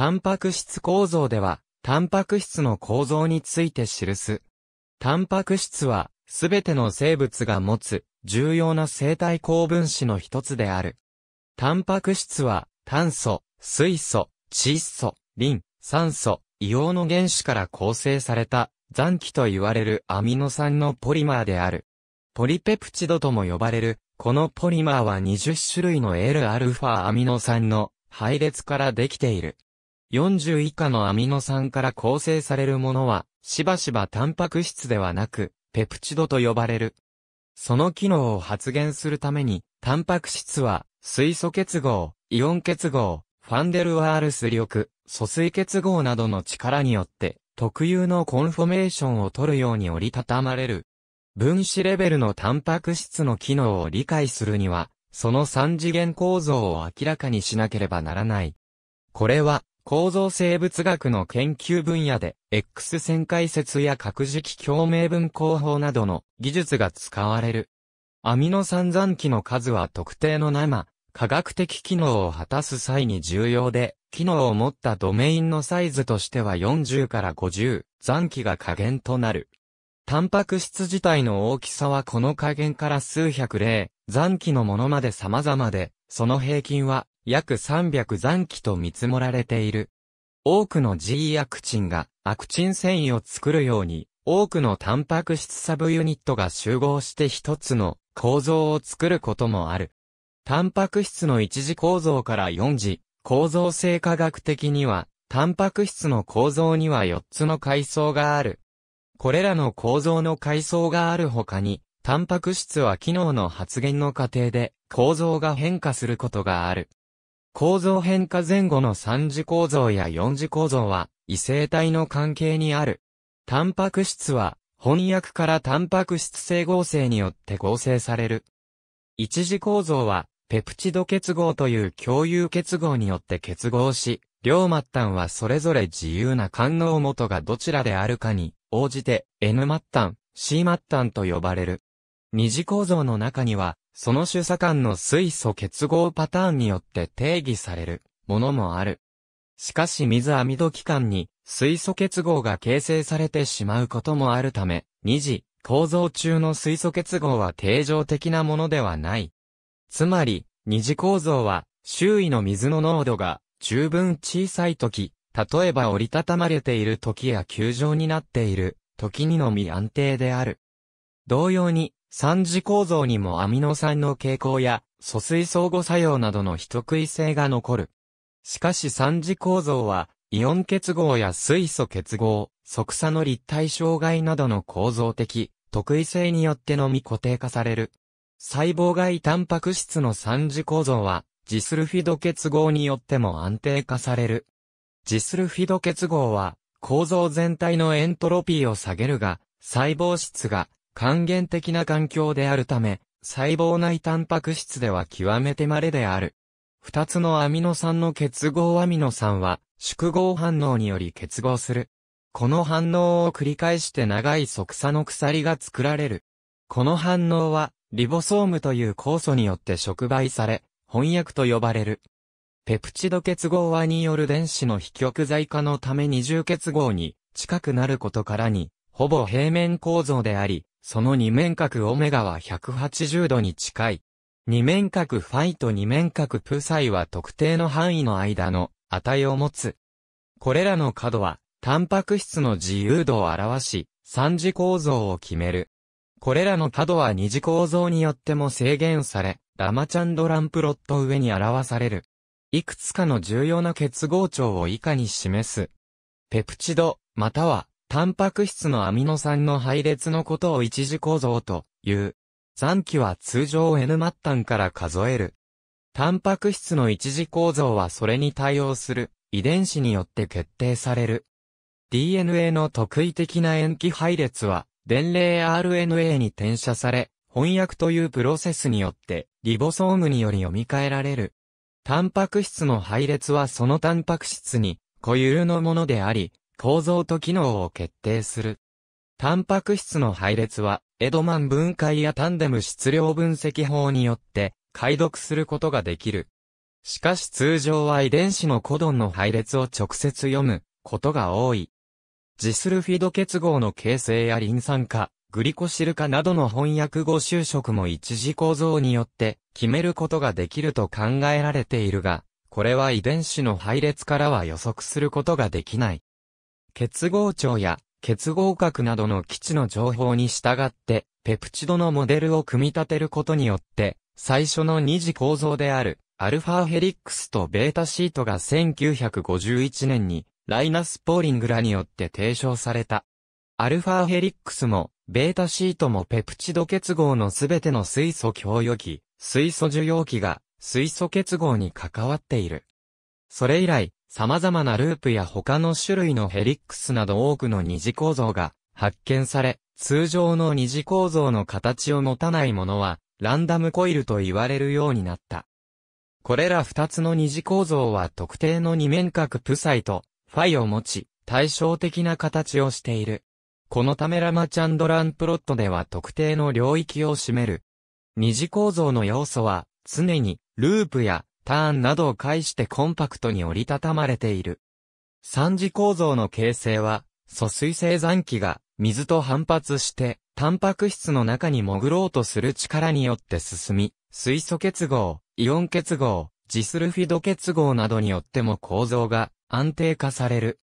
タンパク質構造では、タンパク質の構造について記す。タンパク質は、すべての生物が持つ、重要な生体高分子の一つである。タンパク質は、炭素、水素、窒素、リン、酸素、硫黄の原子から構成された、残機と言われるアミノ酸のポリマーである。ポリペプチドとも呼ばれる、このポリマーは20種類の Lα アミノ酸の配列からできている。40以下のアミノ酸から構成されるものは、しばしばタンパク質ではなく、ペプチドと呼ばれる。その機能を発現するために、タンパク質は、水素結合、イオン結合、ファンデルワールス力、素水結合などの力によって、特有のコンフォメーションを取るように折りたたまれる。分子レベルのタンパク質の機能を理解するには、その三次元構造を明らかにしなければならない。これは、構造生物学の研究分野で、X 線解説や核磁気共鳴分工法などの技術が使われる。アミノ酸残機の数は特定の生、科学的機能を果たす際に重要で、機能を持ったドメインのサイズとしては40から50、残機が加減となる。タンパク質自体の大きさはこの加減から数百例、残機のものまで様々で、その平均は約300残機と見積もられている。多くの G アクチンがアクチン繊維を作るように、多くのタンパク質サブユニットが集合して一つの構造を作ることもある。タンパク質の一次構造から4次、構造性科学的には、タンパク質の構造には4つの階層がある。これらの構造の階層がある他に、タンパク質は機能の発現の過程で構造が変化することがある。構造変化前後の3次構造や4次構造は異性体の関係にある。タンパク質は翻訳からタンパク質性合成によって合成される。一次構造はペプチド結合という共有結合によって結合し、両末端はそれぞれ自由な官能元がどちらであるかに応じて N 末端、C 末端と呼ばれる。二次構造の中には、その主査間の水素結合パターンによって定義されるものもある。しかし水アミド基間に水素結合が形成されてしまうこともあるため、二次構造中の水素結合は定常的なものではない。つまり、二次構造は周囲の水の濃度が十分小さい時、例えば折りたたまれている時や球状になっている時にのみ安定である。同様に、三次構造にもアミノ酸の傾向や、疎水相互作用などの人食い性が残る。しかし三次構造は、イオン結合や水素結合、即差の立体障害などの構造的、特異性によってのみ固定化される。細胞外タンパク質の三次構造は、ジスルフィド結合によっても安定化される。ジスルフィド結合は、構造全体のエントロピーを下げるが、細胞質が還元的な環境であるため、細胞内タンパク質では極めて稀である。二つのアミノ酸の結合アミノ酸は、縮合反応により結合する。この反応を繰り返して長い側鎖の鎖が作られる。この反応は、リボソームという酵素によって触媒され、翻訳と呼ばれる。ペプチド結合はによる電子の非極材化のため二重結合に近くなることからに、ほぼ平面構造であり、その二面角オメガは180度に近い。二面角ファイと二面角プサイは特定の範囲の間の値を持つ。これらの角は、タンパク質の自由度を表し、三次構造を決める。これらの角は二次構造によっても制限され、ラマチャンドランプロット上に表される。いくつかの重要な結合長を以下に示す。ペプチド、またはタンパク質のアミノ酸の配列のことを一次構造という。残機は通常 N 末端から数える。タンパク質の一次構造はそれに対応する遺伝子によって決定される。DNA の特異的な塩基配列は伝令 RNA に転写され、翻訳というプロセスによってリボソームにより読み替えられる。タンパク質の配列はそのタンパク質に固有のものであり、構造と機能を決定する。タンパク質の配列は、エドマン分解やタンデム質量分析法によって、解読することができる。しかし通常は遺伝子のコドンの配列を直接読むことが多い。ジスルフィド結合の形成やリン酸化、グリコシル化などの翻訳語就職も一時構造によって決めることができると考えられているが、これは遺伝子の配列からは予測することができない。結合長や結合核などの基地の情報に従って、ペプチドのモデルを組み立てることによって、最初の二次構造である、アルファヘリックスとベータシートが1951年に、ライナス・ポーリングらによって提唱された。アルファヘリックスも、ベータシートもペプチド結合のすべての水素供与器、水素受容器が、水素結合に関わっている。それ以来、様々なループや他の種類のヘリックスなど多くの二次構造が発見され、通常の二次構造の形を持たないものは、ランダムコイルと言われるようになった。これら二つの二次構造は特定の二面角プサイとファイを持ち、対照的な形をしている。このためラマチャンドランプロットでは特定の領域を占める。二次構造の要素は常にループやターンなどを介してコンパクトに折りたたまれている。三次構造の形成は、疎水性残機が水と反発して、タンパク質の中に潜ろうとする力によって進み、水素結合、イオン結合、ジスルフィド結合などによっても構造が安定化される。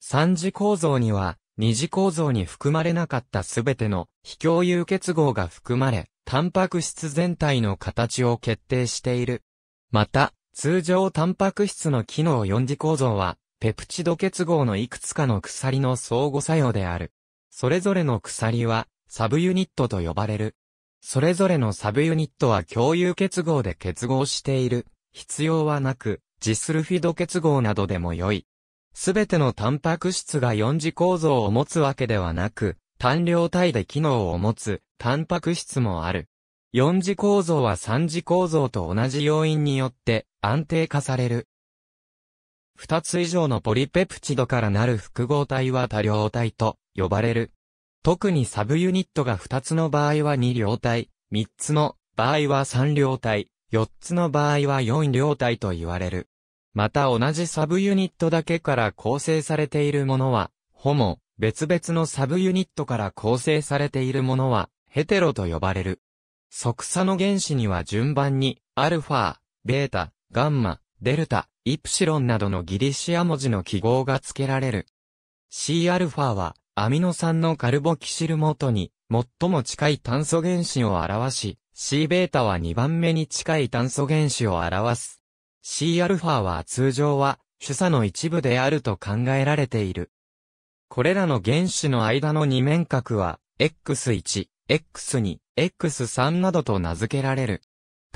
三次構造には、二次構造に含まれなかったすべての非共有結合が含まれ、タンパク質全体の形を決定している。また、通常タンパク質の機能4次構造は、ペプチド結合のいくつかの鎖の相互作用である。それぞれの鎖は、サブユニットと呼ばれる。それぞれのサブユニットは共有結合で結合している。必要はなく、ジスルフィド結合などでも良い。すべてのタンパク質が4次構造を持つわけではなく、単量体で機能を持つ、タンパク質もある。4次構造は3次構造と同じ要因によって安定化される。2つ以上のポリペプチドからなる複合体は多量体と呼ばれる。特にサブユニットが2つの場合は2量体、3つの場合は3量体、4つの場合は4量体と言われる。また同じサブユニットだけから構成されているものは、ホモ、別々のサブユニットから構成されているものは、ヘテロと呼ばれる。即差の原子には順番に、アルファ、ベータ、ガンマ、デルタ、イプシロンなどのギリシア文字の記号が付けられる。Cα は、アミノ酸のカルボキシル元に、最も近い炭素原子を表し、Cβ は2番目に近い炭素原子を表す。Cα は通常は、主査の一部であると考えられている。これらの原子の間の二面角は、X1、X2、X3 などと名付けられる。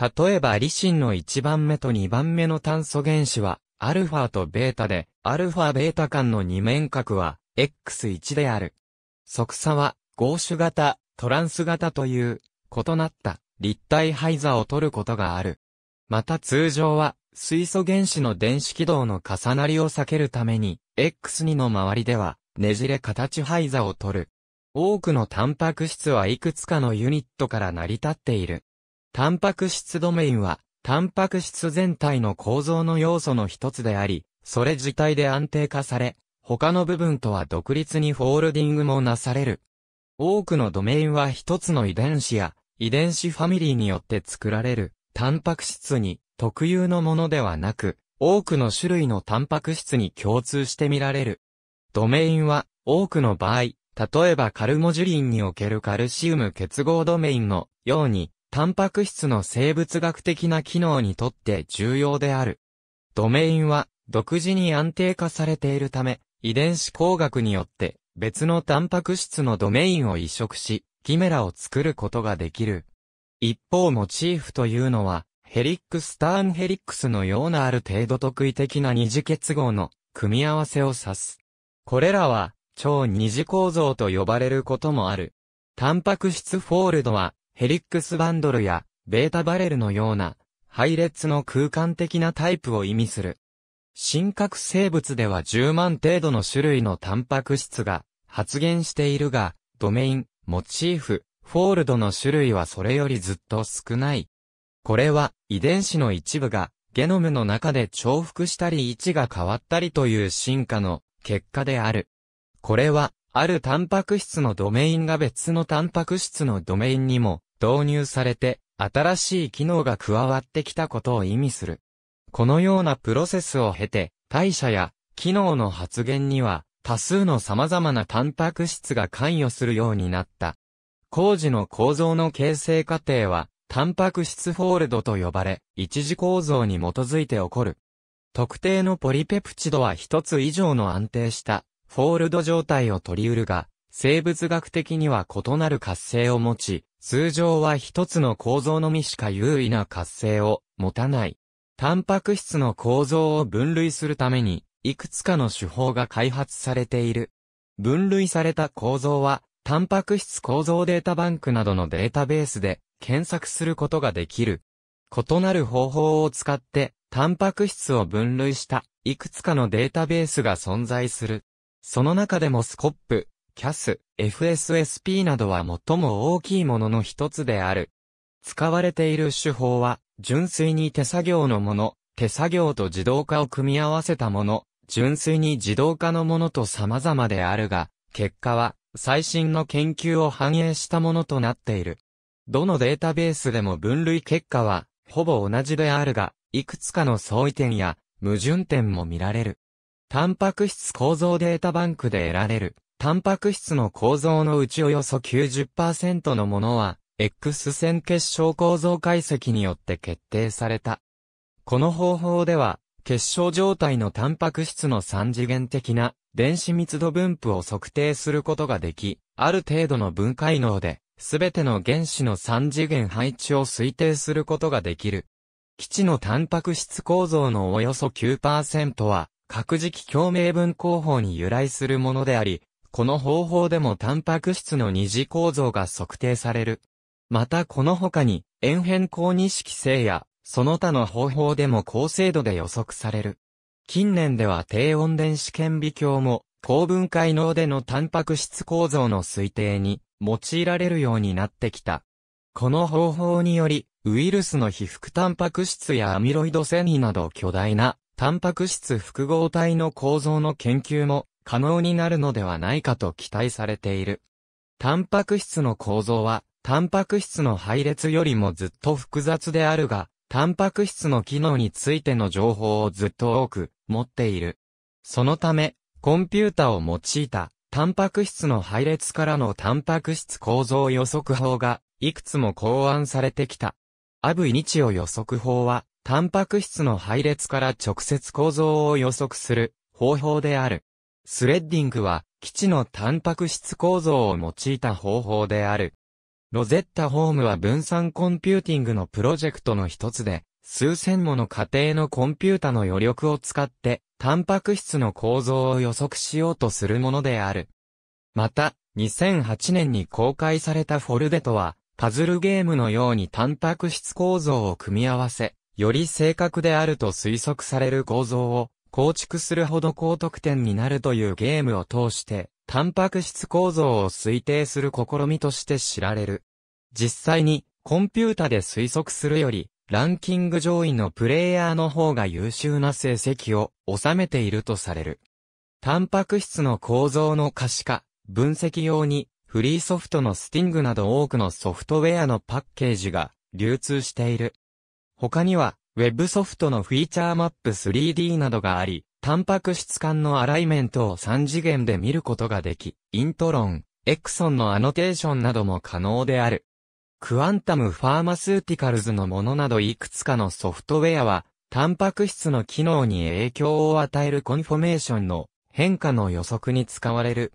例えばリシンの1番目と2番目の炭素原子は、アルファとベータで、アルファベータ間の二面角は、X1 である。即差は、合種型、トランス型という、異なった立体配座を取ることがある。また通常は、水素原子の電子軌道の重なりを避けるために、X2 の周りでは、ねじれ形配座を取る。多くのタンパク質はいくつかのユニットから成り立っている。タンパク質ドメインは、タンパク質全体の構造の要素の一つであり、それ自体で安定化され、他の部分とは独立にフォールディングもなされる。多くのドメインは一つの遺伝子や、遺伝子ファミリーによって作られる、タンパク質に特有のものではなく、多くの種類のタンパク質に共通して見られる。ドメインは、多くの場合、例えばカルモジュリンにおけるカルシウム結合ドメインのように、タンパク質の生物学的な機能にとって重要である。ドメインは独自に安定化されているため、遺伝子工学によって別のタンパク質のドメインを移植し、キメラを作ることができる。一方モチーフというのは、ヘリックスターンヘリックスのようなある程度特異的な二次結合の組み合わせを指す。これらは超二次構造と呼ばれることもある。タンパク質フォールドは、ヘリックスバンドルや、ベータバレルのような、配列の空間的なタイプを意味する。真核生物では10万程度の種類のタンパク質が発現しているが、ドメイン、モチーフ、フォールドの種類はそれよりずっと少ない。これは遺伝子の一部がゲノムの中で重複したり位置が変わったりという進化の結果である。これは、あるタンパク質のドメインが別のタンパク質のドメインにも導入されて、新しい機能が加わってきたことを意味する。このようなプロセスを経て、代謝や機能の発現には、多数の様々なタンパク質が関与するようになった。工事の構造の形成過程は、タンパク質フォールドと呼ばれ、一次構造に基づいて起こる。特定のポリペプチドは一つ以上の安定したフォールド状態を取り得るが、生物学的には異なる活性を持ち、通常は一つの構造のみしか優位な活性を持たない。タンパク質の構造を分類するために、いくつかの手法が開発されている。分類された構造は、タンパク質構造データバンクなどのデータベースで検索することができる。異なる方法を使って、タンパク質を分類したいくつかのデータベースが存在する。その中でもスコップ、キャス、FSSP などは最も大きいものの一つである。使われている手法は、純粋に手作業のもの、手作業と自動化を組み合わせたもの、純粋に自動化のものと様々であるが、結果は、最新の研究を反映したものとなっている。どのデータベースでも分類結果は、ほぼ同じであるが、いくつかの相違点や、矛盾点も見られる。タンパク質構造データバンクで得られる、タンパク質の構造のうちおよそ90%のものは、X 線結晶構造解析によって決定された。この方法では、結晶状態のタンパク質の三次元的な電子密度分布を測定することができ、ある程度の分解能で、すべての原子の三次元配置を推定することができる。基地のタンパク質構造のおよそ9%は、各磁気共鳴分工法に由来するものであり、この方法でもタンパク質の二次構造が測定される。またこの他に、円変更二式性や、その他の方法でも高精度で予測される。近年では低温電子顕微鏡も、高分解能でのタンパク質構造の推定に用いられるようになってきた。この方法により、ウイルスの被覆タンパク質やアミロイド繊維など巨大なタンパク質複合体の構造の研究も可能になるのではないかと期待されている。タンパク質の構造は、タンパク質の配列よりもずっと複雑であるが、タンパク質の機能についての情報をずっと多く持っている。そのため、コンピュータを用いたタンパク質の配列からのタンパク質構造予測法がいくつも考案されてきた。アブイニチオ予測法はタンパク質の配列から直接構造を予測する方法である。スレッディングは基地のタンパク質構造を用いた方法である。ロゼッタホームは分散コンピューティングのプロジェクトの一つで、数千もの家庭のコンピュータの余力を使って、タンパク質の構造を予測しようとするものである。また、2008年に公開されたフォルデとは、パズルゲームのようにタンパク質構造を組み合わせ、より正確であると推測される構造を構築するほど高得点になるというゲームを通して、タンパク質構造を推定する試みとして知られる。実際に、コンピュータで推測するより、ランキング上位のプレイヤーの方が優秀な成績を収めているとされる。タンパク質の構造の可視化、分析用に、フリーソフトのスティングなど多くのソフトウェアのパッケージが流通している。他には、ウェブソフトのフィーチャーマップ 3D などがあり、タンパク質間のアライメントを3次元で見ることができ、イントロン、エクソンのアノテーションなども可能である。クアンタムファーマスーティカルズのものなどいくつかのソフトウェアは、タンパク質の機能に影響を与えるコンフォメーションの変化の予測に使われる。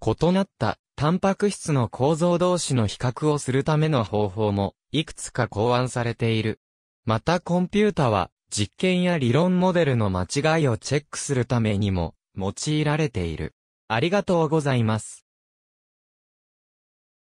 異なったタンパク質の構造同士の比較をするための方法もいくつか考案されている。またコンピュータは、実験や理論モデルの間違いをチェックするためにも、用いられている。ありがとうございます。